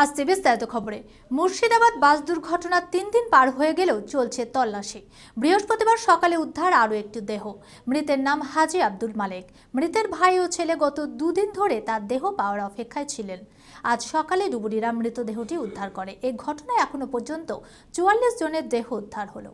আসছে বিস্তারিত খবরে মুর্শিদাবাদ বাস দুর্ঘটনা তিন দিন পার হয়ে গেলেও চলছে তল্লাশি বৃহস্পতিবার সকালে উদ্ধার আরও একটি দেহ মৃতের নাম হাজি আব্দুল মালিক মৃতের ভাই ও ছেলে গত দুদিন ধরে তার দেহ পাওয়ার অপেক্ষায় ছিলেন আজ সকালে ডুবুরিরা মৃতদেহটি উদ্ধার করে এ ঘটনায় এখনও পর্যন্ত চুয়াল্লিশ জনের দেহ উদ্ধার হলো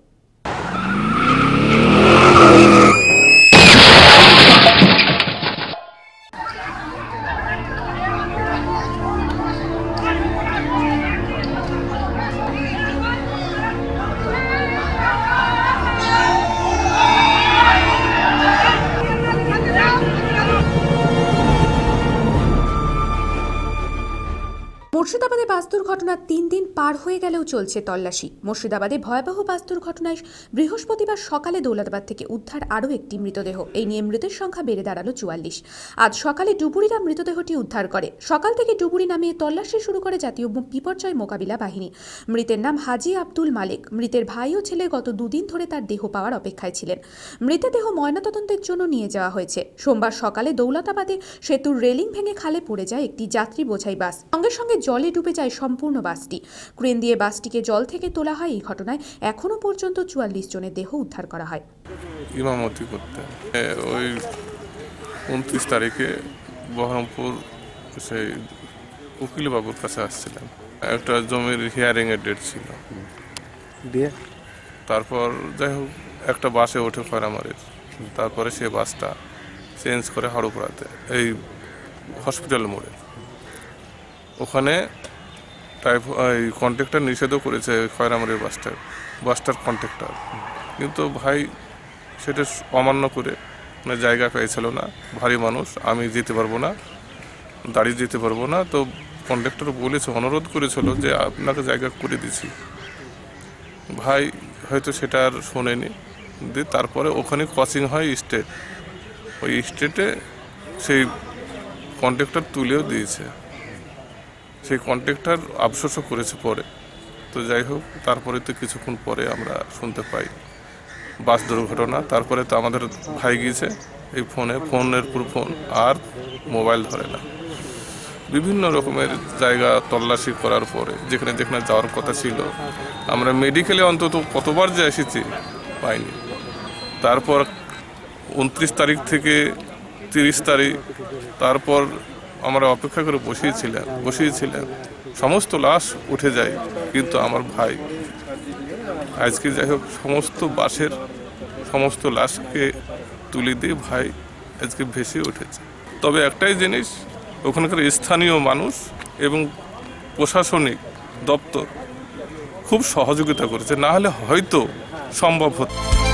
মুর্শিদাবাদে বাস দুর্ঘটনা তিন দিন পার হয়ে গেলেও চলছে তল্লাশি মুর্শিদাবাদে ভয়াবহ বাস দুর্ঘটনায় বৃহস্পতিবার সকালে দৌলতাবাদ থেকে উদ্ধার আরও একটি মৃতদেহ এই নিয়ে মৃতের সংখ্যা বেড়ে দাঁড়ালো চুয়াল্লিশ আজ সকালে ডুবুরিরা মৃতদেহটি উদ্ধার করে সকাল থেকে ডুবুরি নামে তল্লাশি শুরু করে জাতীয় বিপর্যয় মোকাবিলা বাহিনী মৃতের নাম হাজি আব্দুল মালিক মৃতের ভাই ও ছেলে গত দুদিন ধরে তার দেহ পাওয়ার অপেক্ষায় ছিলেন মৃতদেহ ময়নাতদন্তের জন্য নিয়ে যাওয়া হয়েছে সোমবার সকালে দৌলতাবাদে সেতুর রেলিং ভেঙে খালে পড়ে যায় একটি যাত্রী বোঝাই বাস সঙ্গে সঙ্গে জল জলে ডুবে যায় সম্পূর্ণ বাসটি ক্রেন দিয়ে বাসটিকে জল থেকে তোলা হয় এই ঘটনায় এখনও পর্যন্ত চুয়াল্লিশ জনের দেহ উদ্ধার করা হয় ইমামতি করতে ওই উনত্রিশ তারিখে বহরমপুর সেই উকিলবাবুর কাছে আসছিলাম একটা জমির হিয়ারিংয়ের ডেট ছিল দিয়ে তারপর যাই হোক একটা বাসে ওঠে খয়রামারির তারপরে সে বাসটা চেঞ্জ করে হাড়ুপাড়াতে এই হসপিটাল মোড়ে ওখানে টাইফ কন্ট্রাক্টর নিষেধও করেছে খয়রামারির বাসটার বাসটার কন্ট্রাক্টর কিন্তু ভাই সেটা অমান্য করে মানে জায়গা পেয়েছিল না ভারী মানুষ আমি যেতে পারবো না দাঁড়িয়ে যেতে পারবো না তো কন্ট্রাক্টর বলেছে অনুরোধ করেছিল যে আপনাকে জায়গা করে দিছি ভাই হয়তো সেটা আর শোনেনি দিয়ে তারপরে ওখানে ক্রসিং হয় স্টেট ওই স্টেটে সেই কন্ট্রাক্টর তুলেও দিয়েছে সেই কন্ট্রাক্টার আফসোসও করেছে পরে তো যাই হোক তারপরে তো কিছুক্ষণ পরে আমরা শুনতে পাই বাস দুর্ঘটনা তারপরে তো আমাদের ভাই গিয়েছে এই ফোনে ফোনের পুরো ফোন আর মোবাইল ধরে না বিভিন্ন রকমের জায়গা তল্লাশি করার পরে যেখানে যেখানে যাওয়ার কথা ছিল আমরা মেডিকেলে অন্তত কতবার যে এসেছি পাইনি তারপর উনত্রিশ তারিখ থেকে তিরিশ তারিখ তারপর আমরা অপেক্ষা করে বসিয়েছিলেন বসিয়েছিলেন সমস্ত লাশ উঠে যায় কিন্তু আমার ভাই আজকে যাই হোক সমস্ত বাসের সমস্ত লাশকে তুলে দিয়ে ভাই আজকে ভেসে উঠেছে তবে একটাই জিনিস ওখানকার স্থানীয় মানুষ এবং প্রশাসনিক দপ্তর খুব সহযোগিতা করেছে না হলে হয়তো সম্ভব হতো